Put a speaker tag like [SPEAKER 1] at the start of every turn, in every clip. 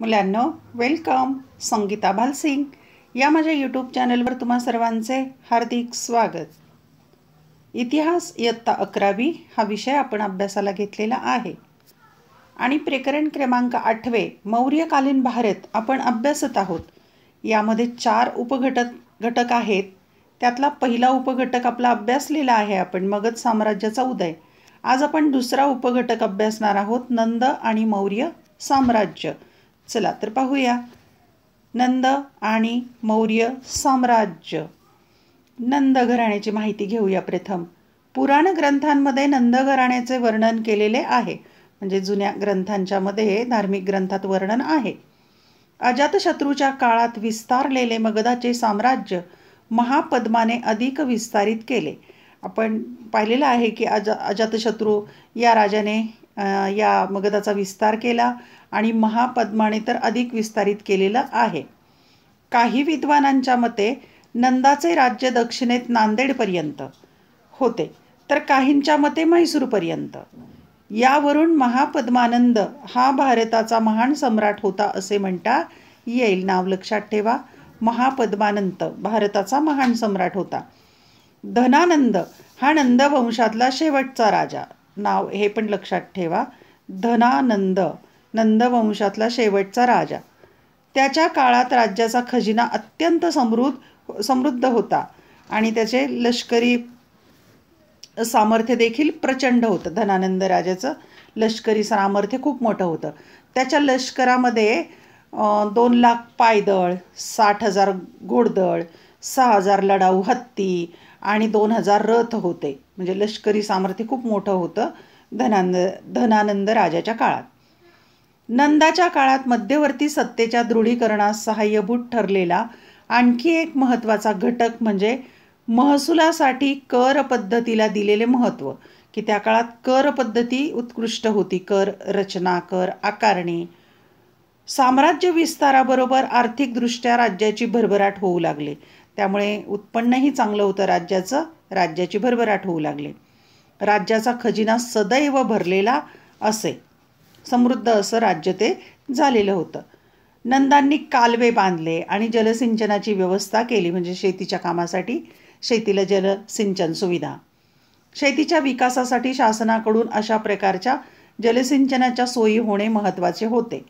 [SPEAKER 1] मुलांनो वेलकम संगीता भालसिंग या माझ्या यूट्यूब चॅनलवर तुम्हा सर्वांचे हार्दिक स्वागत इतिहास इयत्ता अकरावी हा विषय आपण अभ्यासाला घेतलेला आहे आणि प्रकरण क्रमांक आठवे मौर्यकालीन भारत आपण अभ्यासत आहोत यामध्ये चार उपघटक घटक आहेत त्यातला पहिला उपघटक आपला अभ्यासलेला आहे आपण मगध साम्राज्याचा उदय आज आपण दुसरा उपघटक अभ्यासणार आहोत नंद आणि मौर्य साम्राज्य चला तर पाहूया नंद आणि मौर्य साम्राज्य नंद घराण्याची माहिती घेऊया प्रथम पुराण ग्रंथांमध्ये नंद घराण्याचे वर्णन केलेले आहे म्हणजे जुन्या ग्रंथांच्या मध्ये धार्मिक ग्रंथात वर्णन आहे अजातशत्रूच्या काळात विस्तारलेले मगधाचे साम्राज्य महापद्माने अधिक विस्तारित केले आपण पाहिलेलं आहे की अजा अजातशत्रू या राजाने या मगधाचा विस्तार केला आणि महापद्माने तर अधिक विस्तारित केलेलं आहे काही विद्वानांच्या मते नंदाचे राज्य दक्षिणेत नांदेडपर्यंत होते तर काहींच्या मते म्हैसूरपर्यंत यावरून महापद्मानंद हा भारताचा महान सम्राट होता असे म्हणता येईल नाव लक्षात ठेवा महापद्मानंद भारताचा महान सम्राट होता धनानंद हा नंदवंशातला शेवटचा राजा नाव हे पण लक्षात ठेवा धनानंद नंदवंशातला शेवटचा राजा त्याच्या काळात राज्याचा खजिना अत्यंत समृद्ध समृद्ध होता आणि त्याचे लष्करी सामर्थ्य देखील प्रचंड होतं धनानंद राजाचं लष्करी सामर्थ्य खूप मोठं होतं त्याच्या लष्करामध्ये दोन लाख पायदळ साठ हजार घोडदळ सहा हजार लढाऊ हत्ती आणि दोन हजार रथ होते म्हणजे लष्करी सामर्थ्य खूप मोठं होतं धनानंद धनानंद राजाच्या काळात नंदाच्या काळात मध्यवर्ती सत्तेच्या दृढीकरणास सहाय्यभूत ठरलेला आणखी एक महत्त्वाचा घटक म्हणजे महसुलासाठी कर पद्धतीला दिलेले महत्त्व की त्या काळात कर पद्धती उत्कृष्ट होती कर रचना कर आकारणी साम्राज्य विस्ताराबरोबर आर्थिकदृष्ट्या राज्याची भरभराट होऊ लागली त्यामुळे उत्पन्नही चांगलं होतं राज्याचं राज्याची भरभराट होऊ लागले राज्याचा खजिना सदैव भरलेला असे समृद्ध असं राज्य ते झालेलं होतं नंदांनी कालवे बांधले आणि जलसिंचनाची व्यवस्था केली म्हणजे शेतीच्या कामासाठी शेतीला जलसिंचन सुविधा शेतीच्या विकासासाठी शासनाकडून अशा प्रकारच्या जलसिंचनाच्या सोयी होणे महत्त्वाचे होते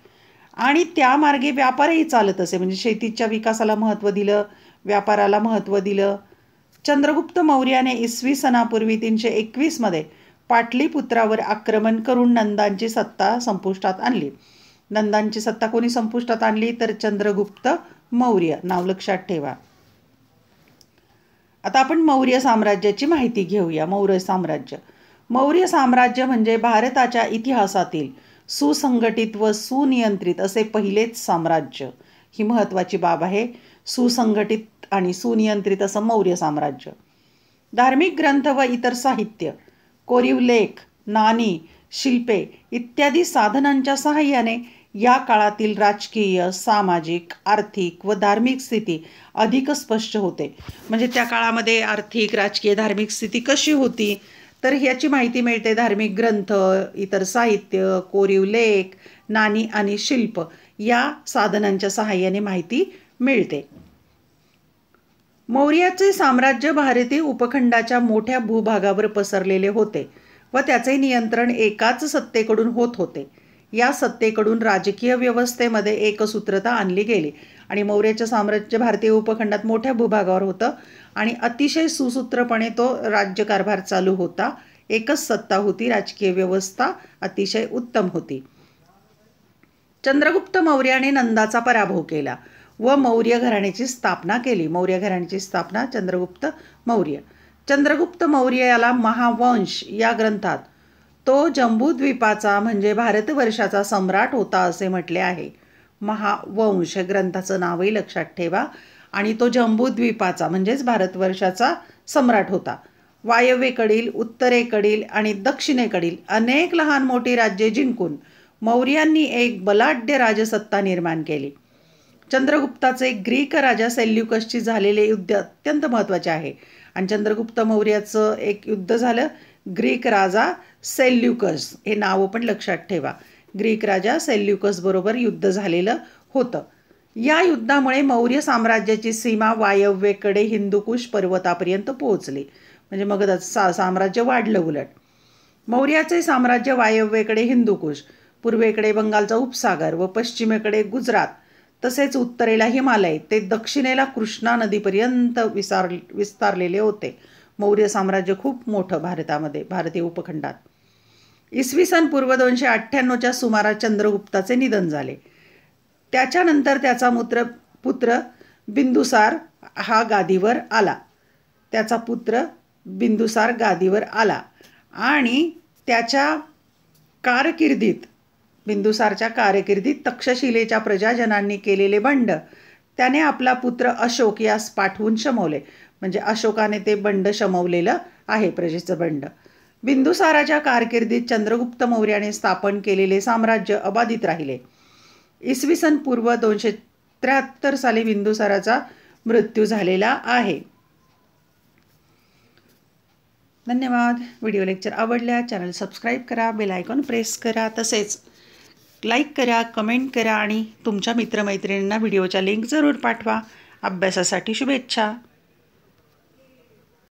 [SPEAKER 1] आणि त्यामार्गे व्यापारही चालत असे म्हणजे शेतीच्या विकासाला महत्त्व दिलं व्यापाराला महत्त्व दिलं चंद्रगुप्त मौर्याने इसवी सनापूर्वी तीनशे एकवीसमध्ये पाटलीपुत्रावर आक्रमण करून नंदांची सत्ता संपुष्टात आणली नंदांची सत्ता कोणी संपुष्टात आणली तर चंद्रगुप्त मौर्य नाव लक्षात ठेवा आता आपण मौर्य साम्राज्याची माहिती घेऊया मौर्य साम्राज्य मौर्य साम्राज्य म्हणजे भारताच्या इतिहासातील सुसंघटित व सुनियंत्रित असे पहिलेच साम्राज्य ही महत्वाची बाब आहे सुसंघटित आणि सुनियंत्रित असं मौर्य साम्राज्य धार्मिक ग्रंथ व इतर साहित्य कोरीव लेख नाणी शिल्पे इत्यादी साधनांच्या सहाय्याने या काळातील राजकीय सामाजिक आर्थिक व धार्मिक स्थिती अधिक स्पष्ट होते म्हणजे त्या काळामध्ये आर्थिक राजकीय धार्मिक स्थिती कशी होती तर ह्याची माहिती मिळते धार्मिक ग्रंथ इतर साहित्य कोरीव लेख नाणी आणि शिल्प या साधनांच्या सहाय्याने माहिती मिळते मौर्याचे साम्राज्य भारतीय उपखंडाच्या मोठ्या भूभागावर पसरलेले होते व त्याचे नियंत्रण एकाच सत्तेकडून होत होते या सत्तेकडून राजकीय व्यवस्थेमध्ये एकसूत्रता आणली गेली आणि मौर्याचे साम्राज्य भारतीय उपखंडात मोठ्या भूभागावर होतं आणि अतिशय सुसूत्रपणे तो राज्यकारभार चालू होता एकच सत्ता होती राजकीय व्यवस्था अतिशय उत्तम होती चंद्रगुप्त मौर्याने नंदाचा पराभव केला व मौर्य घराण्याची स्थापना केली मौर्य घराण्याची स्थापना चंद्रगुप्त मौर्य चंद्रगुप्त मौर्य याला महावंश या ग्रंथात तो जम्बूद्वीपाचा म्हणजे भारतवर्षाचा सम्राट होता असे म्हटले आहे महावंश ग्रंथाचं नावही लक्षात ठेवा आणि तो जम्बूद्वीपाचा म्हणजेच भारतवर्षाचा सम्राट होता वायव्येकडील उत्तरेकडील आणि दक्षिणेकडील अनेक लहान मोठी राज्ये जिंकून मौर्यांनी एक बलाढ्य राजसत्ता निर्माण केली चंद्रगुप्ताचे ग्रीक राजा सेल्युकसची झालेले युद्ध अत्यंत महत्त्वाचे आहे आणि चंद्रगुप्त मौर्याचं एक युद्ध झालं ग्रीक राजा सेल्युकस हे नाव पण लक्षात ठेवा ग्रीक राजा सेल्युकसबरोबर युद्ध झालेलं होतं या युद्धामुळे मौर्य साम्राज्याची सीमा वायव्येकडे हिंदुकुश पर्वतापर्यंत पोहोचली म्हणजे मग सा साम्राज्य वाढलं उलट मौर्याचे साम्राज्य वायव्येकडे हिंदुकुश पूर्वेकडे बंगालचा उपसागर व पश्चिमेकडे गुजरात तसेच उत्तरेला हिमालय ते दक्षिणेला कृष्णा नदीपर्यंत विसार विस्तारलेले होते मौर्य साम्राज्य खूप मोठं भारतामध्ये भारतीय उपखंडात इसवी सन पूर्व दोनशे अठ्ठ्याण्णवच्या सुमारास चंद्रगुप्ताचे निधन झाले त्याच्यानंतर त्याचा मूत्र पुत्र बिंदुसार हा गादीवर आला त्याचा पुत्र बिंदुसार गादीवर आला आणि त्याच्या कारकिर्दीत बिंदुसारच्या कारकिर्दीत तक्षशिलेच्या प्रजाजनांनी केलेले बंड त्याने आपला पुत्र अशोक यास पाठवून शमवले म्हणजे अशोकाने ते बंड शमवलेलं आहे प्रजेचं बंड बिंदुसाराच्या कारकिर्दीत चंद्रगुप्त मौर्याने स्थापन केलेले साम्राज्य अबाधित राहिले इसवी सन पूर्व दोनशे त्र्याहत्तर साली बिंदुसाराचा मृत्यू झालेला आहे धन्यवाद व्हिडिओ लेक्चर आवडल्या चॅनल सबस्क्राईब करा बेल आयकॉन प्रेस करा तसेच लाईक करा कमेंट करा आणि तुमच्या मित्रमैत्रिणींना व्हिडिओच्या लिंक जरूर पाठवा अभ्यासासाठी शुभेच्छा